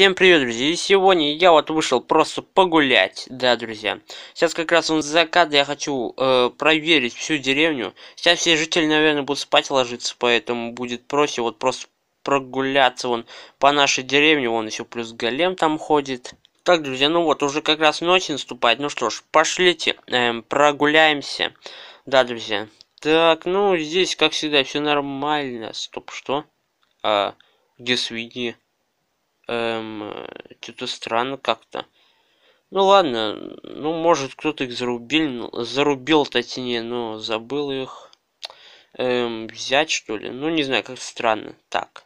Всем привет, друзья! И сегодня я вот вышел просто погулять, да, друзья. Сейчас как раз он закат, я хочу э, проверить всю деревню. Сейчас все жители, наверное, будут спать ложиться, поэтому будет проще вот просто прогуляться вон по нашей деревне. Вон еще плюс голем там ходит. Так, друзья, ну вот, уже как раз ночь наступает. Ну что ж, пошлите, эм, прогуляемся. Да, друзья. Так, ну здесь, как всегда, все нормально. Стоп, что? А, где свиньи? эм, что-то странно как-то. Ну ладно, ну может кто-то их зарубил, ну, зарубил точнее, но забыл их эм, взять что ли. Ну не знаю, как странно. Так,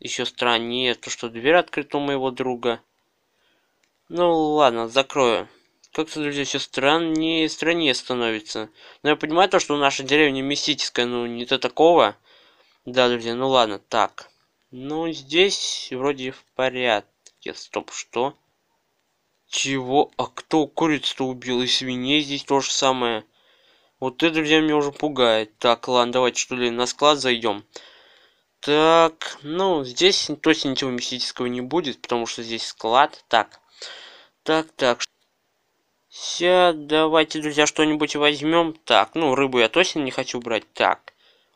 еще страннее то, что дверь открыта у моего друга. Ну ладно, закрою. Как-то, друзья, все страннее и страннее становится. Но я понимаю то, что наша деревня мистическая, ну не то такого. Да, друзья, ну ладно, так. Ну, здесь вроде в порядке. Стоп, что? Чего? А кто курицу-то убил? И свиней здесь то же самое. Вот это, друзья, меня уже пугает. Так, ладно, давайте что ли на склад зайдем. Так, ну, здесь точно ничего мистического не будет, потому что здесь склад. Так, так, так. Все, давайте, друзья, что-нибудь возьмем. Так, ну, рыбу я точно не хочу брать. Так,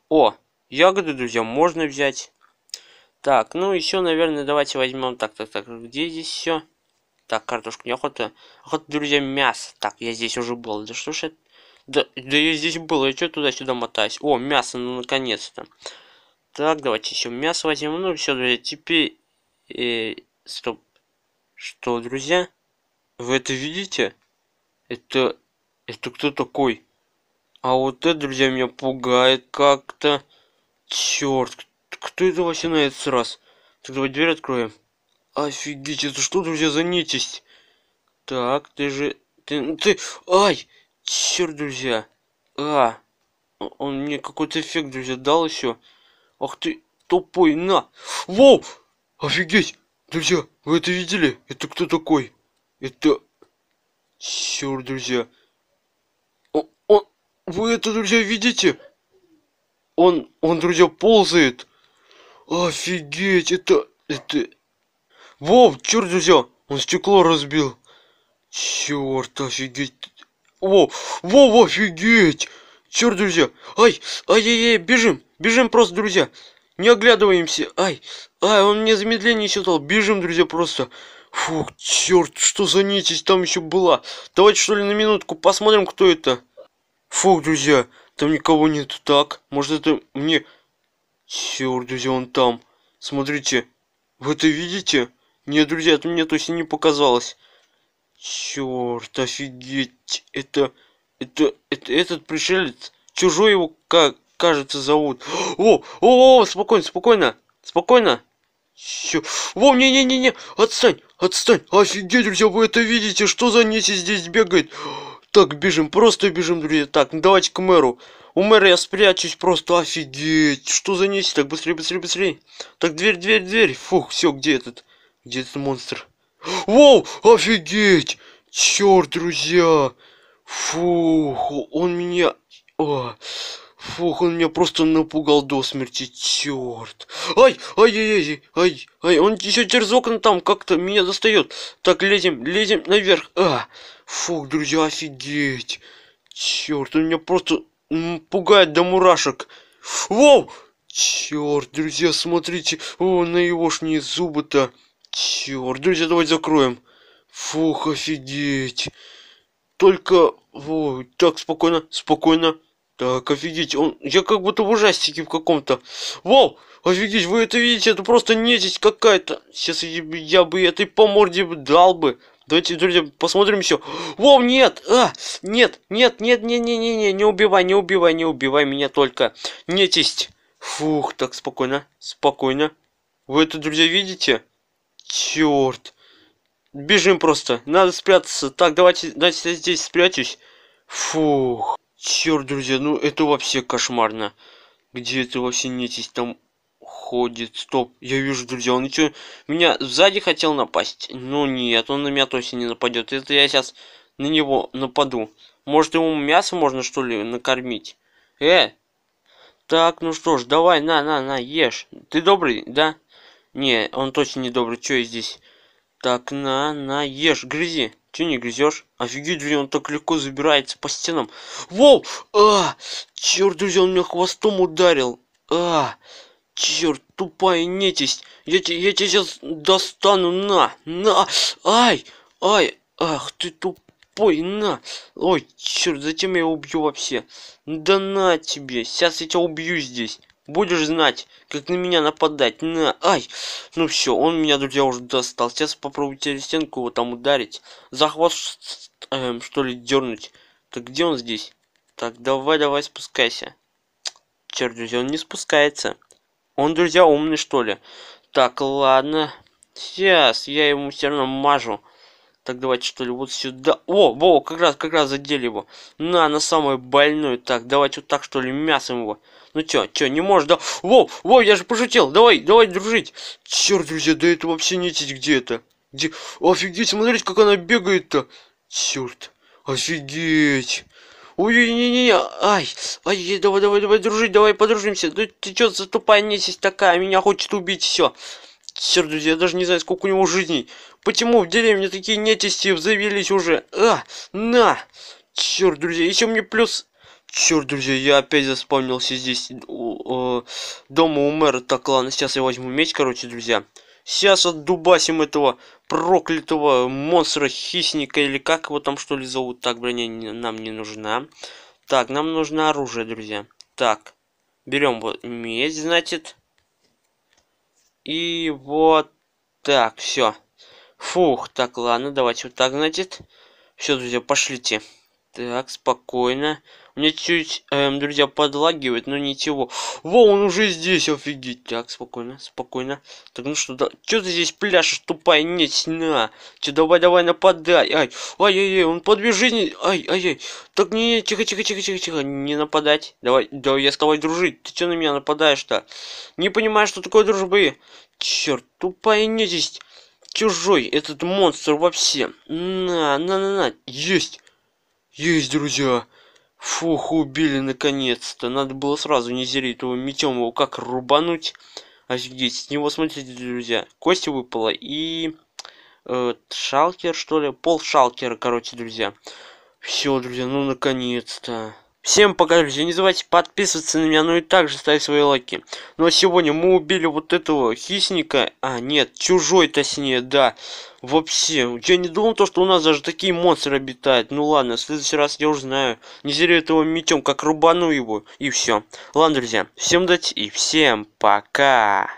о, ягоды, друзья, можно взять. Так, ну еще, наверное, давайте возьмем. Так, так, так, где здесь все? Так, картошку неохота. Охота, друзья, мясо. Так, я здесь уже был. Да что ж это? Да, да я здесь был. Я что туда-сюда мотаюсь? О, мясо, ну наконец-то. Так, давайте еще мясо возьмем. Ну все, друзья, теперь... Э, стоп. Что, друзья? Вы это видите? Это... Это кто такой? А вот это, друзья, меня пугает как-то. Черт, кто это вообще на этот раз? Так, давай дверь откроем. Офигеть, это что, друзья, за нечисть? Так, ты же... Ты... Ну ты... Ай! Черт, друзья. А. Он мне какой-то эффект, друзья, дал еще. Ах ты, тупой, на. Воу! Офигеть! Друзья, вы это видели? Это кто такой? Это... Черт, друзья. Он, он... Вы это, друзья, видите? Он, он, друзья, ползает. Офигеть, это... это... вов, черт взял, он стекло разбил. Черт, офигеть. Воу, вов, офигеть. Черт, друзья. Ай, ай-яй-яй, бежим, бежим просто, друзья. Не оглядываемся. Ай, ай, он мне замедление считал, Бежим, друзья, просто. Фух, черт, что за нитись там еще была. Давайте, что ли, на минутку посмотрим, кто это. Фух, друзья, там никого нету. Так, может это мне... Черт, друзья, он там? Смотрите, вы это видите? Нет, друзья, это мне точно не показалось. Черт, офигеть, это, это, это, этот пришелец, чужой его, как, кажется, зовут. О, о, о, спокойно, спокойно, спокойно. Все. Во, не-не-не-не, отстань, отстань. Офигеть, друзья, вы это видите? Что за неси здесь бегает? Так, бежим, просто бежим, друзья. Так, ну давайте к мэру. У мэра я спрячусь, просто офигеть. Что за неси? Так, быстрее, быстрее, быстрее. Так, дверь, дверь, дверь. Фух, все, где этот? Где этот монстр? Воу, офигеть. Черт, друзья. Фух, он меня... О, а, фух, он меня просто напугал до смерти, черт. Ай, ай, ай, ай, ай, ай, он еще через окна там как-то меня достает. Так, лезем, лезем наверх. А, Фух, друзья, офигеть. Черт, он меня просто пугает до мурашек. Воу! Черт, друзья, смотрите. О, на его ж не зубы-то. Черт, друзья, давайте закроем. Фух, офигеть. Только... Ой, так, спокойно, спокойно. Так, офигеть, он... Я как будто в ужастике в каком-то. Вау! Офигеть, вы это видите? Это просто нечисть какая-то. Сейчас я, я бы этой по морде дал бы. Давайте, друзья, посмотрим еще. Воу, нет! А, нет, нет, нет, не, не, не, не, не убивай, не убивай, не убивай меня только. Не Фух, так спокойно, спокойно. Вы это, друзья, видите? Черт. Бежим просто. Надо спрятаться. Так, давайте, давайте я здесь спрячусь. Фух. Черт, друзья, ну это вообще кошмарно. Где это вообще нетись? Там проходит. Стоп, я вижу, друзья, он еще меня сзади хотел напасть. Но ну нет, он на меня точно не нападет. Это я сейчас на него нападу. Может, ему мясо можно, что ли, накормить? Э! Так, ну что ж, давай, на, на, на, ешь. Ты добрый, да? Не, он точно не добрый. Что я здесь? Так, на, на, ешь, грызи. Ты не грызешь? Офигеть, блин, он так легко забирается по стенам. Воу! А! Черт, друзья, он меня хвостом ударил. А! Черт, тупая нетисть! Я, те, я тебя сейчас достану, на! На! Ай! Ай! Ах ты тупой, на! Ой, черт, зачем я убью вообще. Да на тебе! Сейчас я тебя убью здесь. Будешь знать, как на меня нападать. На, ай. Ну все, он меня, друзья, уже достал. Сейчас попробую через стенку его там ударить. За хвост, эм, что ли, дернуть. Так где он здесь? Так, давай, давай, спускайся. Черт, друзья, он не спускается. Он, друзья, умный, что ли? Так, ладно. Сейчас, я ему все равно мажу. Так, давайте, что ли, вот сюда. О, во, как раз, как раз задели его. На, на самую больную. Так, давайте вот так, что ли, мясом его. Ну чё, чё, не можешь да? Во, во, я же пошутил. Давай, давай дружить. Черт, друзья, да это вообще не где то Где? Офигеть, смотрите, как она бегает-то. Черт, офигеть ой не, не, ой ай, ай, давай, давай, давай, дружить, давай подружимся. Да ты чё за тупая несись такая, меня хочет убить, все. Черт, друзья, я даже не знаю, сколько у него жизней. Почему в деревне такие нечисти взавились уже? А, на! Черт, друзья, еще мне плюс... Черт, друзья, я опять заспавнился здесь, у, э, дома у мэра. Так, ладно, сейчас я возьму меч, короче, друзья. Сейчас отдубасим этого проклятого монстра, хищника или как его там что ли зовут. Так, броня нам не нужна. Так, нам нужно оружие, друзья. Так, берем вот медь, значит. И вот так, все. Фух, так, ладно, давайте вот так, значит. Все, друзья, пошлите. Так, спокойно. Мне чуть, эм, друзья, подлагивает, но ничего. Во, он уже здесь, офигеть. Так, спокойно, спокойно. Так, ну что, да, что ты здесь пляшешь, тупая неть, на. Че, давай, давай, нападай. Ай, ай, ай, ай, он под жизни. Ай, ай, ай. Так, не, тихо, тихо, тихо, тихо, тихо. Не нападать. Давай, давай, я с тобой дружить. Ты что на меня нападаешь-то? Не понимаю, что такое дружбы. Черт, тупая нечисть. Чужой этот монстр вообще. На, на, на, на. Есть есть друзья фух убили наконец-то надо было сразу не зерить этого метем его как рубануть офигеть с него смотрите друзья кости выпало и э, шалкер что ли пол шалкера короче друзья все друзья ну наконец-то Всем пока, друзья. Не забывайте подписываться на меня, ну и также ставить свои лайки. Ну а сегодня мы убили вот этого хищника. А, нет, чужой точнее, да. Вообще, я не думал то, что у нас даже такие монстры обитают. Ну ладно, в следующий раз я уже знаю. Не зря этого метем, как рубану его. И все. Ладно, друзья, всем дать и всем пока.